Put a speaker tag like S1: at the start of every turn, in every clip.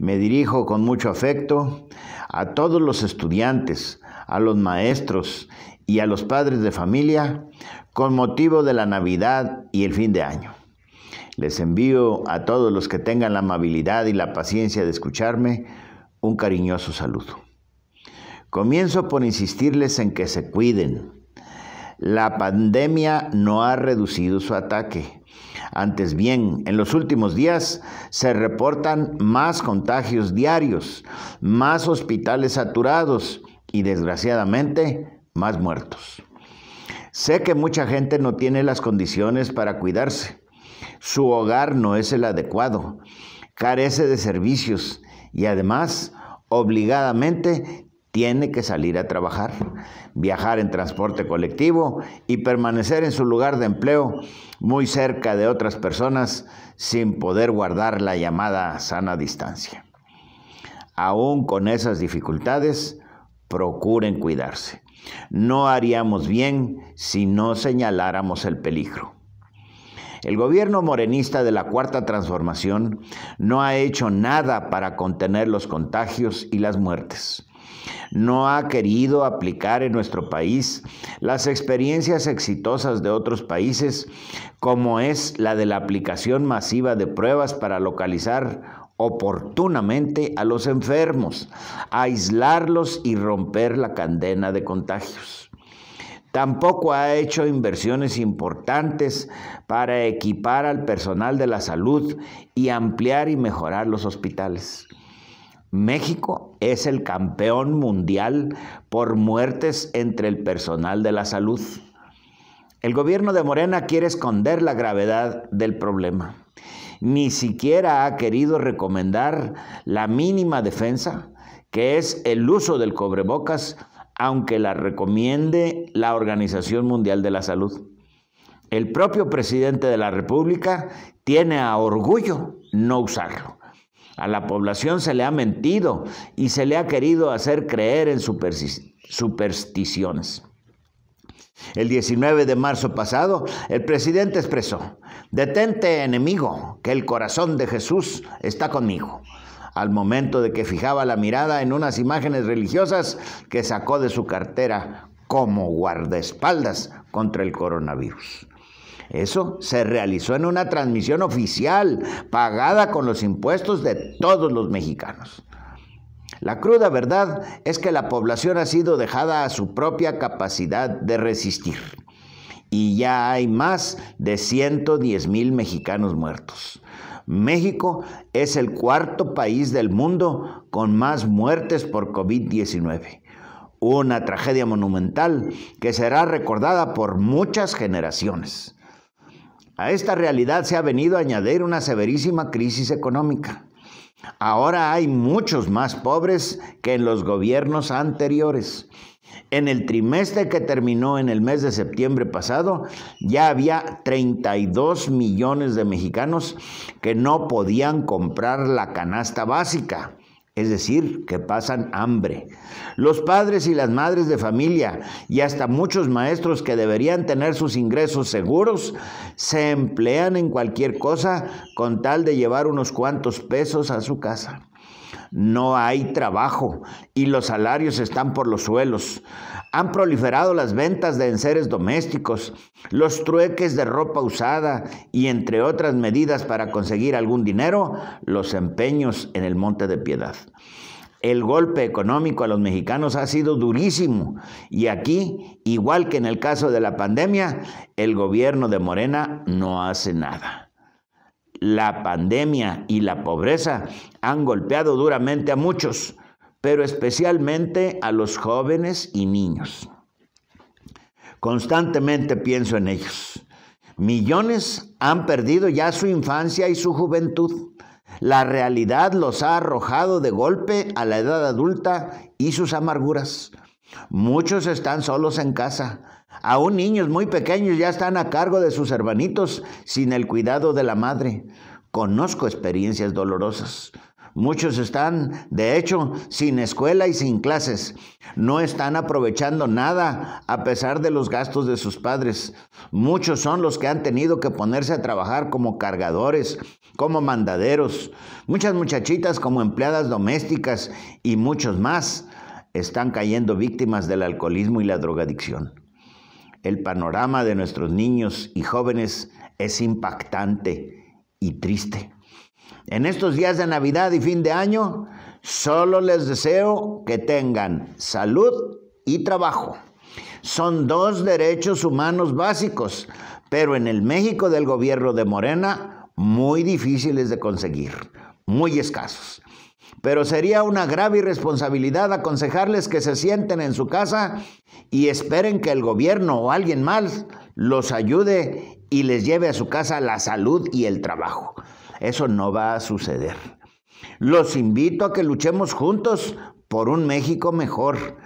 S1: Me dirijo con mucho afecto a todos los estudiantes, a los maestros y a los padres de familia con motivo de la Navidad y el fin de año. Les envío a todos los que tengan la amabilidad y la paciencia de escucharme un cariñoso saludo. Comienzo por insistirles en que se cuiden. La pandemia no ha reducido su ataque antes bien, en los últimos días se reportan más contagios diarios, más hospitales saturados y desgraciadamente más muertos. Sé que mucha gente no tiene las condiciones para cuidarse. Su hogar no es el adecuado, carece de servicios y además obligadamente tiene que salir a trabajar, viajar en transporte colectivo y permanecer en su lugar de empleo muy cerca de otras personas sin poder guardar la llamada sana distancia. Aún con esas dificultades, procuren cuidarse. No haríamos bien si no señaláramos el peligro. El gobierno morenista de la Cuarta Transformación no ha hecho nada para contener los contagios y las muertes no ha querido aplicar en nuestro país las experiencias exitosas de otros países, como es la de la aplicación masiva de pruebas para localizar oportunamente a los enfermos, aislarlos y romper la cadena de contagios. Tampoco ha hecho inversiones importantes para equipar al personal de la salud y ampliar y mejorar los hospitales. México es el campeón mundial por muertes entre el personal de la salud. El gobierno de Morena quiere esconder la gravedad del problema. Ni siquiera ha querido recomendar la mínima defensa, que es el uso del cobrebocas, aunque la recomiende la Organización Mundial de la Salud. El propio presidente de la República tiene a orgullo no usarlo. A la población se le ha mentido y se le ha querido hacer creer en supersticiones. El 19 de marzo pasado, el presidente expresó, detente enemigo, que el corazón de Jesús está conmigo, al momento de que fijaba la mirada en unas imágenes religiosas que sacó de su cartera como guardaespaldas contra el coronavirus. Eso se realizó en una transmisión oficial, pagada con los impuestos de todos los mexicanos. La cruda verdad es que la población ha sido dejada a su propia capacidad de resistir. Y ya hay más de 110 mil mexicanos muertos. México es el cuarto país del mundo con más muertes por COVID-19. Una tragedia monumental que será recordada por muchas generaciones. A esta realidad se ha venido a añadir una severísima crisis económica. Ahora hay muchos más pobres que en los gobiernos anteriores. En el trimestre que terminó en el mes de septiembre pasado, ya había 32 millones de mexicanos que no podían comprar la canasta básica, es decir, que pasan hambre. Los padres y las madres de familia y hasta muchos maestros que deberían tener sus ingresos seguros se emplean en cualquier cosa con tal de llevar unos cuantos pesos a su casa no hay trabajo y los salarios están por los suelos. Han proliferado las ventas de enseres domésticos, los trueques de ropa usada y entre otras medidas para conseguir algún dinero, los empeños en el Monte de Piedad. El golpe económico a los mexicanos ha sido durísimo y aquí, igual que en el caso de la pandemia, el gobierno de Morena no hace nada la pandemia y la pobreza han golpeado duramente a muchos, pero especialmente a los jóvenes y niños. Constantemente pienso en ellos. Millones han perdido ya su infancia y su juventud. La realidad los ha arrojado de golpe a la edad adulta y sus amarguras. Muchos están solos en casa. Aún niños muy pequeños ya están a cargo de sus hermanitos sin el cuidado de la madre. Conozco experiencias dolorosas. Muchos están, de hecho, sin escuela y sin clases. No están aprovechando nada a pesar de los gastos de sus padres. Muchos son los que han tenido que ponerse a trabajar como cargadores, como mandaderos, muchas muchachitas como empleadas domésticas y muchos más están cayendo víctimas del alcoholismo y la drogadicción. El panorama de nuestros niños y jóvenes es impactante y triste. En estos días de Navidad y fin de año, solo les deseo que tengan salud y trabajo. Son dos derechos humanos básicos, pero en el México del gobierno de Morena, muy difíciles de conseguir, muy escasos pero sería una grave irresponsabilidad aconsejarles que se sienten en su casa y esperen que el gobierno o alguien más los ayude y les lleve a su casa la salud y el trabajo. Eso no va a suceder. Los invito a que luchemos juntos por un México mejor.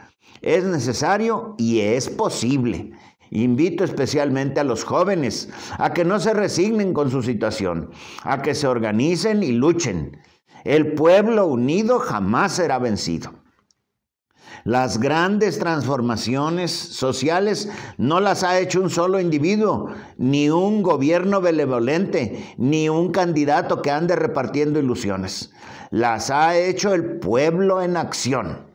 S1: Es necesario y es posible. Invito especialmente a los jóvenes a que no se resignen con su situación, a que se organicen y luchen. El pueblo unido jamás será vencido. Las grandes transformaciones sociales no las ha hecho un solo individuo, ni un gobierno benevolente, ni un candidato que ande repartiendo ilusiones. Las ha hecho el pueblo en acción.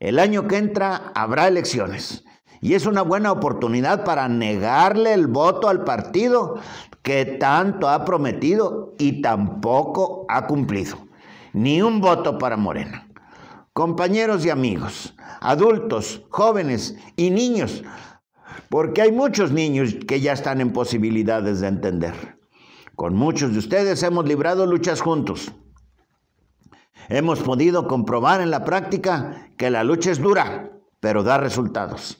S1: El año que entra habrá elecciones. Y es una buena oportunidad para negarle el voto al partido que tanto ha prometido y tampoco ha cumplido. Ni un voto para Morena. Compañeros y amigos, adultos, jóvenes y niños, porque hay muchos niños que ya están en posibilidades de entender. Con muchos de ustedes hemos librado luchas juntos. Hemos podido comprobar en la práctica que la lucha es dura, pero da resultados.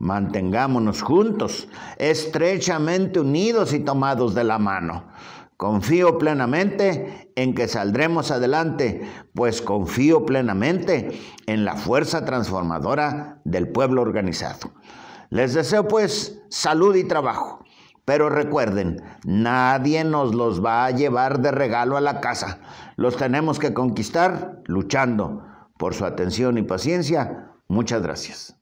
S1: Mantengámonos juntos, estrechamente unidos y tomados de la mano. Confío plenamente en que saldremos adelante, pues confío plenamente en la fuerza transformadora del pueblo organizado. Les deseo pues salud y trabajo, pero recuerden, nadie nos los va a llevar de regalo a la casa. Los tenemos que conquistar luchando. Por su atención y paciencia, Muchas gracias.